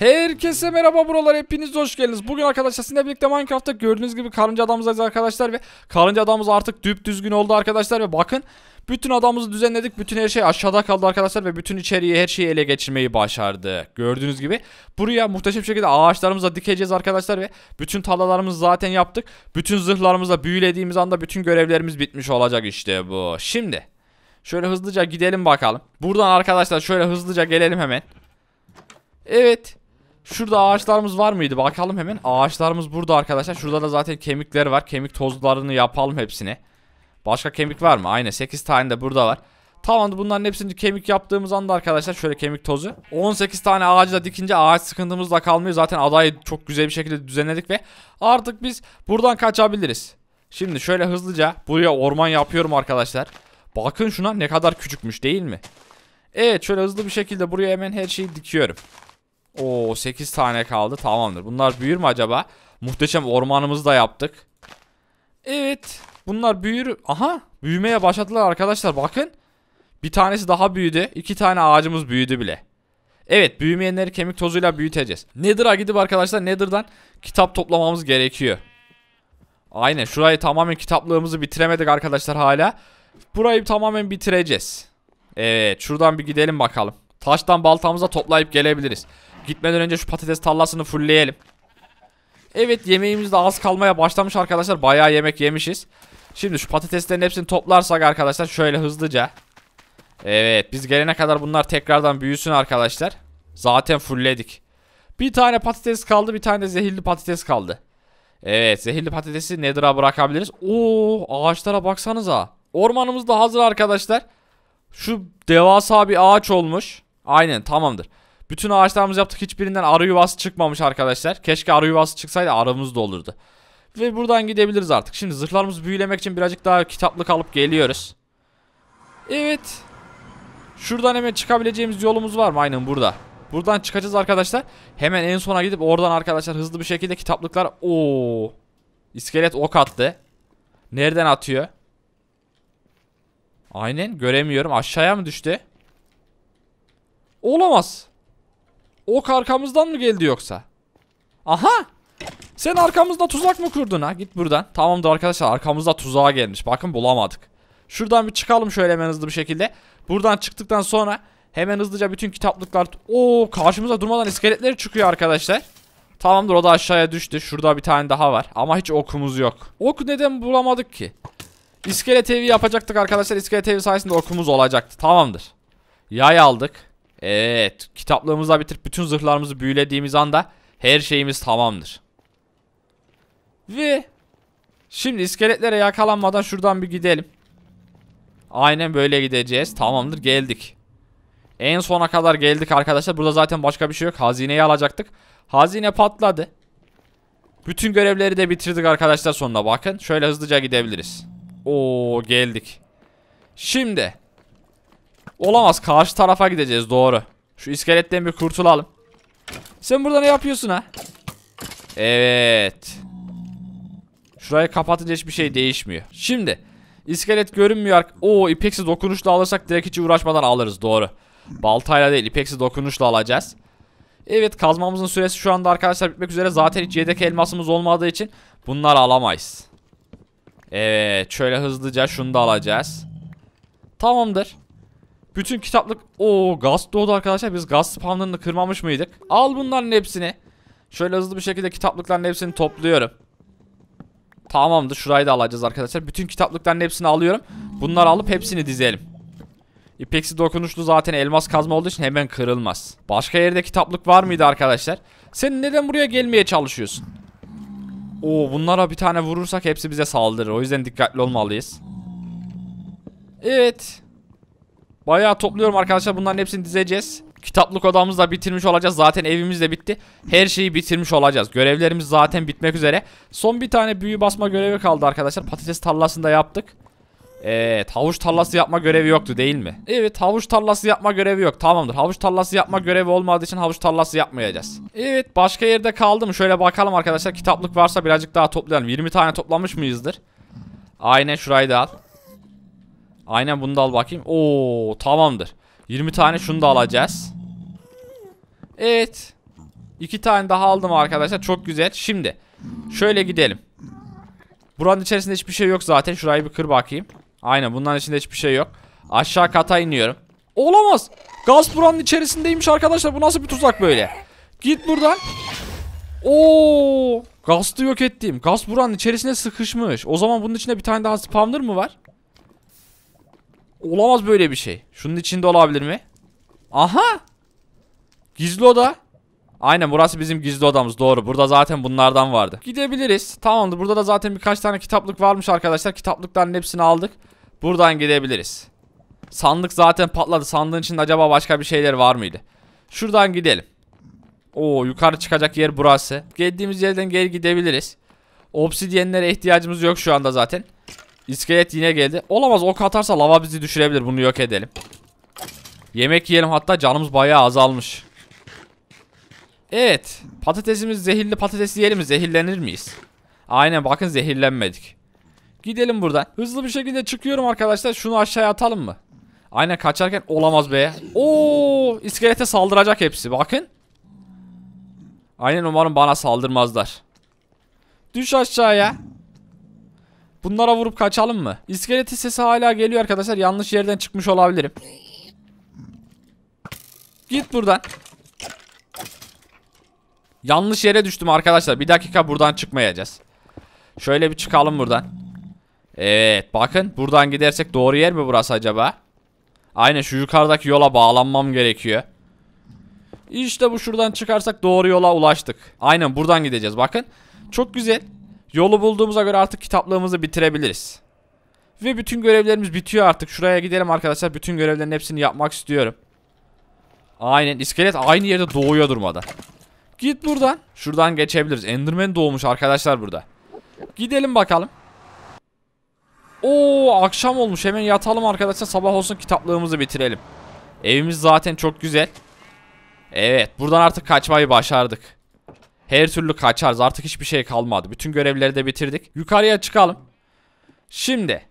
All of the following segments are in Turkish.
Herkese merhaba buralar hepiniz hoş geldiniz. Bugün arkadaşlar sizinle birlikte Minecraft'ta gördüğünüz gibi karınca adamızdayız arkadaşlar ve karınca adamımız artık düp düzgün oldu arkadaşlar ve bakın bütün adamımızı düzenledik. Bütün her şey aşağıda kaldı arkadaşlar ve bütün içeriği her şeyi ele geçirmeyi başardı. Gördüğünüz gibi buraya muhteşem şekilde ağaçlarımıza dikeceğiz arkadaşlar ve bütün tarlalarımızı zaten yaptık. Bütün zırhlarımızla büyülediğimiz anda bütün görevlerimiz bitmiş olacak işte bu. Şimdi şöyle hızlıca gidelim bakalım. Buradan arkadaşlar şöyle hızlıca gelelim hemen. Evet. Şurada ağaçlarımız var mıydı? Bakalım hemen. Ağaçlarımız burada arkadaşlar. Şurada da zaten kemikler var. Kemik tozlarını yapalım hepsini. Başka kemik var mı? Aynen 8 tane de burada var. Tamam bunların hepsini kemik yaptığımız anda arkadaşlar şöyle kemik tozu. 18 tane ağacı da dikince ağaç sıkıntımız da kalmıyor. Zaten adayı çok güzel bir şekilde düzenledik ve artık biz buradan kaçabiliriz. Şimdi şöyle hızlıca buraya orman yapıyorum arkadaşlar. Bakın şuna ne kadar küçükmüş değil mi? Evet şöyle hızlı bir şekilde buraya hemen her şeyi dikiyorum. Oo 8 tane kaldı tamamdır. Bunlar büyür mü acaba? Muhteşem ormanımızı da yaptık. Evet. Bunlar büyür. Aha büyümeye başladılar arkadaşlar bakın. Bir tanesi daha büyüdü. İki tane ağacımız büyüdü bile. Evet büyümeyenleri kemik tozuyla büyüteceğiz. Nether'a gidip arkadaşlar Nether'dan kitap toplamamız gerekiyor. Aynen şurayı tamamen kitaplığımızı bitiremedik arkadaşlar hala. Burayı tamamen bitireceğiz. Evet şuradan bir gidelim bakalım. Taştan baltamıza toplayıp gelebiliriz. Gitmeden önce şu patates tarlasını fullleyelim. Evet yemeğimiz de az kalmaya başlamış arkadaşlar. Bayağı yemek yemişiz. Şimdi şu patateslerin hepsini toplarsak arkadaşlar şöyle hızlıca. Evet biz gelene kadar bunlar tekrardan büyüsün arkadaşlar. Zaten fullledik. Bir tane patates kaldı bir tane de zehirli patates kaldı. Evet zehirli patatesi Nedir'a bırakabiliriz. Oo ağaçlara baksanıza. Ormanımız da hazır arkadaşlar. Şu devasa bir ağaç olmuş. Aynen tamamdır. Bütün ağaçlarımız yaptık hiçbirinden arı yuvası çıkmamış arkadaşlar. Keşke arı yuvası çıksaydı arımız da olurdu. Ve buradan gidebiliriz artık. Şimdi zırhlarımızı büyülemek için birazcık daha kitaplık alıp geliyoruz. Evet. Şuradan hemen çıkabileceğimiz yolumuz var mı? Aynen burada. Buradan çıkacağız arkadaşlar. Hemen en sona gidip oradan arkadaşlar hızlı bir şekilde kitaplıklar. Oo. İskelet ok attı. Nereden atıyor? Aynen göremiyorum. Aşağıya mı düştü? Olamaz. Ok arkamızdan mı geldi yoksa? Aha! Sen arkamızda tuzak mı kurdun ha? Git buradan. Tamamdır arkadaşlar arkamızda tuzağa gelmiş. Bakın bulamadık. Şuradan bir çıkalım şöyle hemen hızlı bir şekilde. Buradan çıktıktan sonra hemen hızlıca bütün kitaplıklar... Oo karşımıza durmadan iskeletler çıkıyor arkadaşlar. Tamamdır o da aşağıya düştü. Şurada bir tane daha var. Ama hiç okumuz yok. Ok neden bulamadık ki? İskelet evi yapacaktık arkadaşlar. İskelet evi sayesinde okumuz olacaktı. Tamamdır. Yay aldık. Evet kitaplarımızla bitirip bütün zırhlarımızı büyülediğimiz anda her şeyimiz tamamdır. Ve şimdi iskeletlere yakalanmadan şuradan bir gidelim. Aynen böyle gideceğiz. Tamamdır geldik. En sona kadar geldik arkadaşlar. Burada zaten başka bir şey yok. Hazineyi alacaktık. Hazine patladı. Bütün görevleri de bitirdik arkadaşlar Sonuna bakın. Şöyle hızlıca gidebiliriz. Oo geldik. Şimdi Olamaz karşı tarafa gideceğiz doğru. Şu iskeletten bir kurtulalım. Sen burada ne yapıyorsun ha? Evet. Şurayı kapatınca hiçbir şey değişmiyor. Şimdi iskelet görünmüyor. Oo ipeksi dokunuşla alırsak direkt hiç uğraşmadan alırız doğru. Baltayla değil ipeksi dokunuşla alacağız. Evet kazmamızın süresi şu anda arkadaşlar bitmek üzere. Zaten hiç yedek elmasımız olmadığı için bunları alamayız. Evet şöyle hızlıca şunu da alacağız. Tamamdır. Bütün kitaplık. o gaz doğdu arkadaşlar. Biz gaz spamlarını kırmamış mıydık? Al bunların hepsini. Şöyle hızlı bir şekilde kitaplıkların hepsini topluyorum. Tamamdır. Şurayı da alacağız arkadaşlar. Bütün kitaplıkların hepsini alıyorum. Bunları alıp hepsini dizelim. İpeksi dokunuşlu zaten elmas kazma olduğu için hemen kırılmaz. Başka yerde kitaplık var mıydı arkadaşlar? Sen neden buraya gelmeye çalışıyorsun? Oo bunlara bir tane vurursak hepsi bize saldırır. O yüzden dikkatli olmalıyız. Evet. Bayağı topluyorum arkadaşlar. Bunların hepsini dizeceğiz. Kitaplık odamızı da bitirmiş olacağız. Zaten evimiz de bitti. Her şeyi bitirmiş olacağız. Görevlerimiz zaten bitmek üzere. Son bir tane büyü basma görevi kaldı arkadaşlar. Patates tarlasında yaptık. Evet havuç tarlası yapma görevi yoktu değil mi? Evet havuç tarlası yapma görevi yok tamamdır. Havuç tarlası yapma görevi olmadığı için havuç tarlası yapmayacağız. Evet başka yerde kaldı mı? Şöyle bakalım arkadaşlar kitaplık varsa birazcık daha toplayalım. 20 tane toplamış mıyızdır? Aynen şurayı da al. Aynen bunu da al bakayım. Oo tamamdır. 20 tane şunu da alacağız. Evet. 2 tane daha aldım arkadaşlar. Çok güzel. Şimdi şöyle gidelim. Buranın içerisinde hiçbir şey yok zaten. Şurayı bir kır bakayım. Aynen bunların içinde hiçbir şey yok. Aşağı kata iniyorum. Olamaz. Gaz buranın içerisindeymiş arkadaşlar. Bu nasıl bir tuzak böyle? Git buradan. Oo! Gastı yok ettim. Gaz buranın içerisine sıkışmış. O zaman bunun içinde bir tane daha spawner mı var? Olamaz böyle bir şey. Şunun içinde olabilir mi? Aha. Gizli oda. Aynen burası bizim gizli odamız doğru. Burada zaten bunlardan vardı. Gidebiliriz. Tamamdır. Burada da zaten birkaç tane kitaplık varmış arkadaşlar. Kitaplıkların hepsini aldık. Buradan gidebiliriz. Sandık zaten patladı. Sandığın içinde acaba başka bir şeyler var mıydı? Şuradan gidelim. Oo yukarı çıkacak yer burası. Geldiğimiz yerden geri gidebiliriz. Obsidyenlere ihtiyacımız yok şu anda zaten. İskelet yine geldi. Olamaz ok atarsa lava bizi düşürebilir. Bunu yok edelim. Yemek yiyelim hatta canımız bayağı azalmış. Evet. Patatesimiz zehirli patates yiyelim zehirlenir miyiz? Aynen bakın zehirlenmedik. Gidelim buradan. Hızlı bir şekilde çıkıyorum arkadaşlar. Şunu aşağıya atalım mı? Aynen kaçarken olamaz be. Oo, iskelete saldıracak hepsi bakın. Aynen umarım bana saldırmazlar. Düş aşağıya. Bunlara vurup kaçalım mı? İskeleti sesi hala geliyor arkadaşlar. Yanlış yerden çıkmış olabilirim. Git buradan. Yanlış yere düştüm arkadaşlar. Bir dakika buradan çıkmayacağız. Şöyle bir çıkalım buradan. Evet bakın buradan gidersek doğru yer mi burası acaba? Aynen şu yukarıdaki yola bağlanmam gerekiyor. İşte bu şuradan çıkarsak doğru yola ulaştık. Aynen buradan gideceğiz bakın. Çok güzel. Yolu bulduğumuza göre artık kitaplığımızı bitirebiliriz. Ve bütün görevlerimiz bitiyor artık. Şuraya gidelim arkadaşlar. Bütün görevlerin hepsini yapmak istiyorum. Aynen iskelet aynı yerde doğuyor durmadan. Git buradan. Şuradan geçebiliriz. Enderman doğmuş arkadaşlar burada. Gidelim bakalım. Oo akşam olmuş. Hemen yatalım arkadaşlar. Sabah olsun kitaplığımızı bitirelim. Evimiz zaten çok güzel. Evet buradan artık kaçmayı başardık. Her türlü kaçarız. Artık hiçbir şey kalmadı. Bütün görevleri de bitirdik. Yukarıya çıkalım. Şimdi.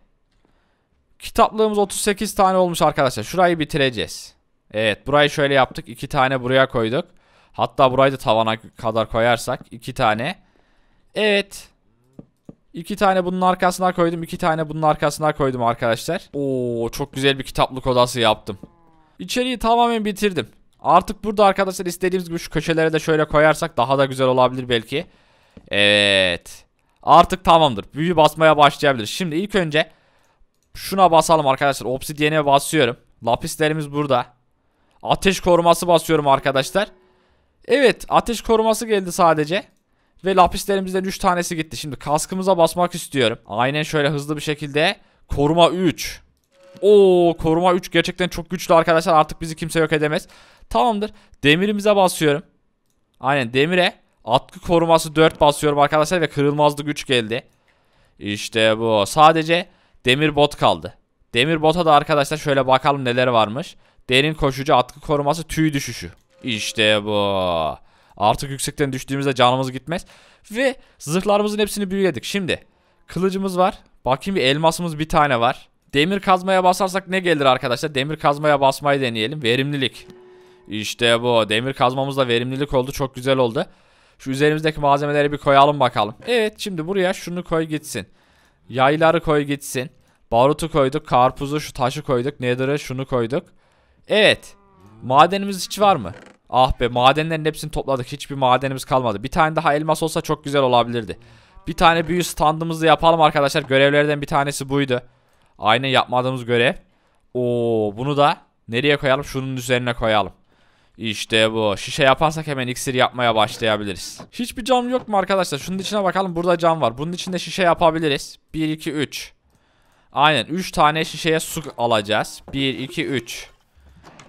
Kitaplığımız 38 tane olmuş arkadaşlar. Şurayı bitireceğiz. Evet burayı şöyle yaptık. 2 tane buraya koyduk. Hatta burayı da tavana kadar koyarsak. 2 tane. Evet. 2 tane bunun arkasına koydum. 2 tane bunun arkasına koydum arkadaşlar. Oo çok güzel bir kitaplık odası yaptım. İçeriği tamamen bitirdim. Artık burada arkadaşlar istediğimiz gibi şu köşelere de şöyle koyarsak daha da güzel olabilir belki. Evet. Artık tamamdır. Büyü basmaya başlayabiliriz. Şimdi ilk önce şuna basalım arkadaşlar. Obsidiyene basıyorum. Lapislerimiz burada. Ateş koruması basıyorum arkadaşlar. Evet ateş koruması geldi sadece. Ve lapislerimizden 3 tanesi gitti. Şimdi kaskımıza basmak istiyorum. Aynen şöyle hızlı bir şekilde. Koruma 3. Oo koruma 3 gerçekten çok güçlü arkadaşlar. Artık bizi kimse yok edemez. Tamamdır. Demirimize basıyorum. Aynen demire. Atkı koruması 4 basıyorum arkadaşlar ve kırılmazlık 3 geldi. İşte bu. Sadece demir bot kaldı. Demir bota da arkadaşlar şöyle bakalım neler varmış. Derin koşucu atkı koruması tüy düşüşü. İşte bu. Artık yüksekten düştüğümüzde canımız gitmez. Ve zırhlarımızın hepsini büyüledik. Şimdi kılıcımız var. Bakayım bir elmasımız bir tane var. Demir kazmaya basarsak ne gelir arkadaşlar? Demir kazmaya basmayı deneyelim. Verimlilik. İşte bu. Demir kazmamızla verimlilik oldu. Çok güzel oldu. Şu üzerimizdeki malzemeleri bir koyalım bakalım. Evet şimdi buraya şunu koy gitsin. Yayları koy gitsin. Barutu koyduk. Karpuzu şu taşı koyduk. Nether'ı şunu koyduk. Evet. Madenimiz hiç var mı? Ah be madenlerin hepsini topladık. Hiçbir madenimiz kalmadı. Bir tane daha elmas olsa çok güzel olabilirdi. Bir tane büyü standımızı yapalım arkadaşlar. Görevlerden bir tanesi buydu. Aynen yapmadığımız görev. Oo bunu da nereye koyalım? Şunun üzerine koyalım. İşte bu. Şişe yaparsak hemen iksir yapmaya başlayabiliriz. Hiçbir cam yok mu arkadaşlar? Şunun içine bakalım. Burada cam var. Bunun içinde şişe yapabiliriz. 1, 2, 3. Aynen. 3 tane şişeye su alacağız. 1, 2, 3.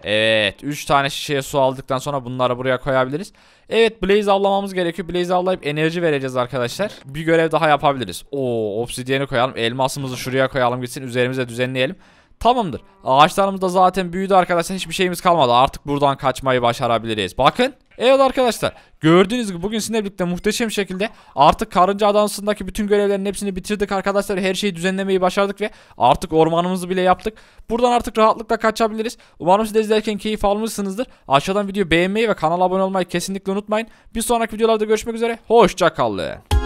Evet 3 tane şişeye su aldıktan sonra bunları buraya koyabiliriz. Evet Blaze avlamamız gerekiyor. Blaze avlayıp enerji vereceğiz arkadaşlar. Bir görev daha yapabiliriz. Oo obsidiyeni koyalım. Elmasımızı şuraya koyalım gitsin. Üzerimize düzenleyelim. Tamamdır. Ağaçlarımız da zaten büyüdü arkadaşlar. Hiçbir şeyimiz kalmadı. Artık buradan kaçmayı başarabiliriz. Bakın. Evet arkadaşlar gördüğünüz gibi bugün sizinle birlikte muhteşem şekilde artık karınca adansındaki bütün görevlerin hepsini bitirdik arkadaşlar. Her şeyi düzenlemeyi başardık ve artık ormanımızı bile yaptık. Buradan artık rahatlıkla kaçabiliriz. Umarım siz de izlerken keyif almışsınızdır. Aşağıdan video beğenmeyi ve kanala abone olmayı kesinlikle unutmayın. Bir sonraki videolarda görüşmek üzere. Hoşçakalın.